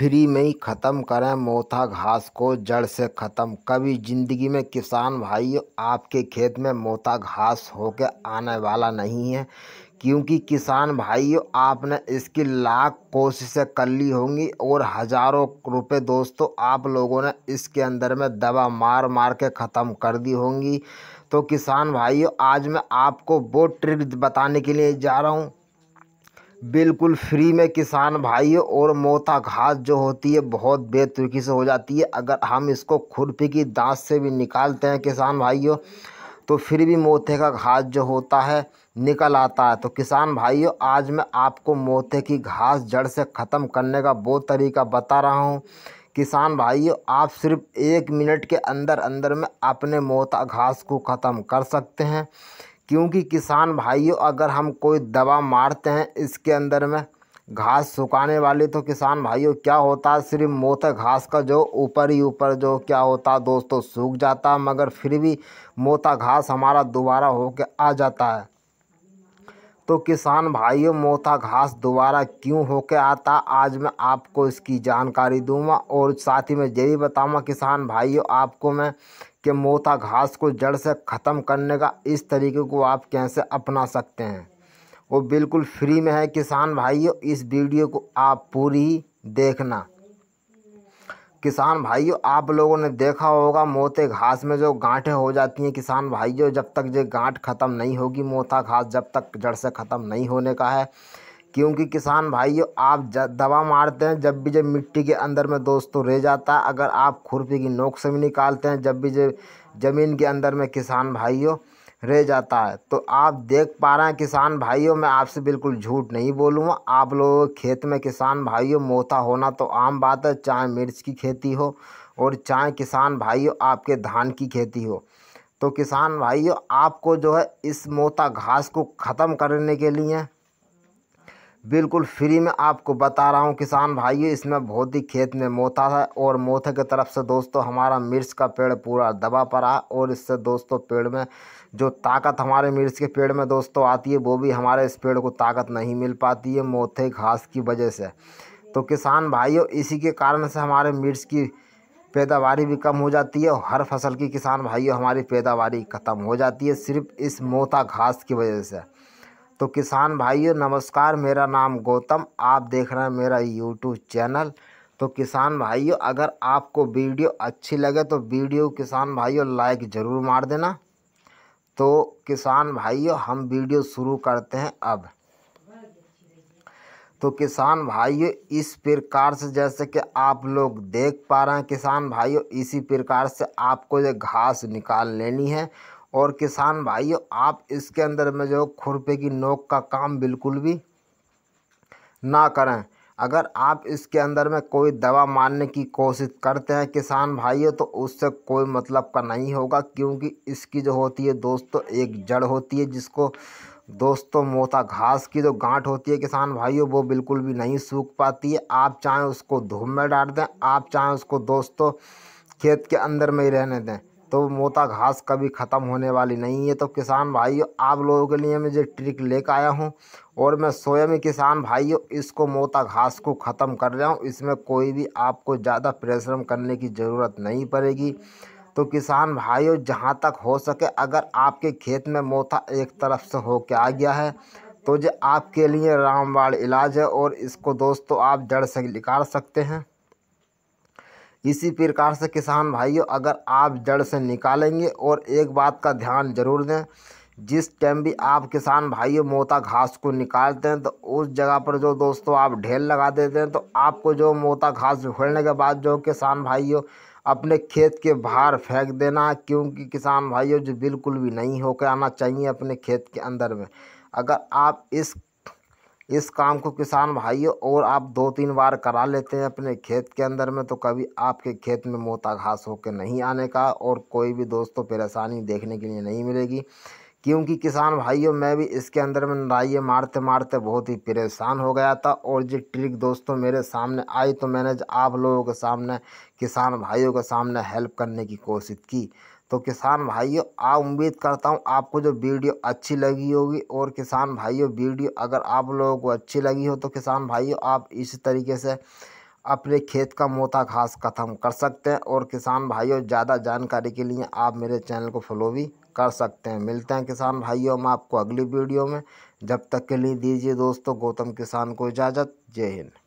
free में ही ख़त्म करें मोथा घास को जड़ से ख़त्म कभी ज़िंदगी में किसान भाइयों आपके खेत में मोथा घास होकर आने वाला नहीं है क्योंकि किसान भाइयों आपने इसकी लाख कोशिशें कर ली होंगी और हज़ारों रुपए दोस्तों आप लोगों ने इसके अंदर में दवा मार मार के ख़त्म कर दी होंगी तो किसान भाइयों आज मैं आपको वो ट्रिक बताने के लिए जा रहा हूँ बिल्कुल फ्री में किसान भाइयों और मोता घास जो होती है बहुत बेतुकी से हो जाती है अगर हम इसको खुरपी की दांत से भी निकालते हैं किसान भाइयों तो फिर भी मोते का घास जो होता है निकल आता है तो किसान भाइयों आज मैं आपको मोते की घास जड़ से ख़त्म करने का बहुत तरीका बता रहा हूँ किसान भाइयों आप सिर्फ एक मिनट के अंदर अंदर में अपने मोता घास को ख़त्म कर सकते हैं क्योंकि किसान भाइयों अगर हम कोई दवा मारते हैं इसके अंदर में घास सुखाने वाली तो किसान भाइयों क्या होता है सिर्फ मोटा घास का जो ऊपर ही ऊपर जो क्या होता है दोस्तों सूख जाता है मगर फिर भी मोथा घास हमारा दोबारा होके आ जाता है तो किसान भाइयों मोथा घास दोबारा क्यों होके आता आज मैं आपको इसकी जानकारी दूंगा और साथ ही मैं ये भी बताऊँगा किसान भाइयों आपको मैं कि मोथा घास को जड़ से ख़त्म करने का इस तरीके को आप कैसे अपना सकते हैं वो बिल्कुल फ्री में है किसान भाइयों इस वीडियो को आप पूरी देखना किसान भाइयों आप लोगों ने देखा होगा मोते घास में जो गांठें हो जाती हैं किसान भाइयों जब तक ये गांठ ख़त्म नहीं होगी मोता घास जब तक जड़ से ख़त्म नहीं होने का है क्योंकि किसान भाइयों आप दवा मारते हैं जब भी जब मिट्टी के अंदर में दोस्तों रह जाता है अगर आप खुरपी की नोक से भी निकालते हैं जब भी जब ज़मीन के अंदर में किसान भाइयों रह जाता है तो आप देख पा रहे हैं किसान भाइयों मैं आपसे बिल्कुल झूठ नहीं बोलूँगा आप लोगों के खेत में किसान भाइयों मोता होना तो आम बात है चाहे मिर्च की खेती हो और चाहे किसान भाइयों आपके धान की खेती हो तो किसान भाइयों आपको जो है इस मोता घास को ख़त्म करने के लिए बिल्कुल फ्री में आपको बता रहा हूँ किसान भाइयों इसमें बहुत ही खेत में मोथा है और मोथे की तरफ से दोस्तों हमारा मिर्च का पेड़ पूरा दबा पड़ा और इससे दोस्तों पेड़ में जो ताकत हमारे मिर्च के पेड़ में दोस्तों आती है वो भी हमारे इस पेड़ को ताकत नहीं मिल पाती है मोथे घास की वजह से तो किसान भाइयों इसी के कारण से हमारे मिर्च की पैदावार भी कम हो जाती है और हर फसल की किसान भाइयों हमारी पैदावार ख़त्म हो जाती है सिर्फ इस मोता घास की वजह से तो किसान भाइयों नमस्कार मेरा नाम गौतम आप देख रहे हैं मेरा यूट्यूब चैनल तो किसान भाइयों अगर आपको वीडियो अच्छी लगे तो वीडियो किसान भाइयों लाइक ज़रूर मार देना तो किसान भाइयों हम वीडियो शुरू करते हैं अब तो किसान भाइयों इस प्रकार से जैसे कि आप लोग देख पा रहे हैं किसान भाइयों इसी प्रकार से आपको ये घास निकाल लेनी है और किसान भाइयों आप इसके अंदर में जो खुरपे की नोक का काम बिल्कुल भी ना करें अगर आप इसके अंदर में कोई दवा मारने की कोशिश करते हैं किसान भाइयों तो उससे कोई मतलब का नहीं होगा क्योंकि इसकी जो होती है दोस्तों एक जड़ होती है जिसको दोस्तों मोटा घास की जो गांठ होती है किसान भाइयों वो बिल्कुल भी नहीं सूख पाती है आप चाहें उसको धूप में डाल दें आप चाहें उसको दोस्तों खेत के अंदर में ही रहने दें तो मोटा घास कभी ख़त्म होने वाली नहीं है तो किसान भाइयों आप लोगों के लिए मैं ये ट्रिक लेकर आया हूँ और मैं स्वयं किसान भाइयों इसको मोटा घास को ख़त्म कर रहा हूँ इसमें कोई भी आपको ज़्यादा परिश्रम करने की ज़रूरत नहीं पड़ेगी तो किसान भाइयों जहाँ तक हो सके अगर आपके खेत में मोथा एक तरफ से होके आ गया है तो ये आपके लिए रामबाड़ इलाज है और इसको दोस्तों आप जड़ से निकाल सकते हैं इसी प्रकार से किसान भाइयों अगर आप जड़ से निकालेंगे और एक बात का ध्यान जरूर दें जिस टाइम भी आप किसान भाइयों मोटा घास को निकालते हैं तो उस जगह पर जो दोस्तों आप ढेर लगा देते हैं तो आपको जो मोटा घास उखड़ने के बाद जो किसान भाइयों अपने खेत के बाहर फेंक देना क्योंकि किसान भाइयों जो बिल्कुल भी नहीं होकर आना चाहिए अपने खेत के अंदर में अगर आप इस इस काम को किसान भाइयों और आप दो तीन बार करा लेते हैं अपने खेत के अंदर में तो कभी आपके खेत में मोता घास होकर नहीं आने का और कोई भी दोस्तों परेशानी देखने के लिए नहीं मिलेगी क्योंकि किसान भाइयों मैं भी इसके अंदर में नाइए मारते मारते बहुत ही परेशान हो गया था और ये ट्रिक दोस्तों मेरे सामने आई तो मैंने आप लोगों के सामने किसान भाइयों के सामने हेल्प करने की कोशिश की तो किसान भाइयों आप उम्मीद करता हूँ आपको जो वीडियो अच्छी लगी होगी और किसान भाइयों वीडियो अगर आप लोगों को अच्छी लगी हो तो किसान भाइयों आप इसी तरीके से अपने खेत का मोटा घास खत्म कर सकते हैं और किसान भाइयों ज़्यादा जानकारी के लिए आप मेरे चैनल को फॉलो भी कर सकते हैं मिलते हैं किसान भाइयों हम आपको अगली वीडियो में जब तक के लिए दीजिए दोस्तों गौतम किसान को इजाज़त जय हिंद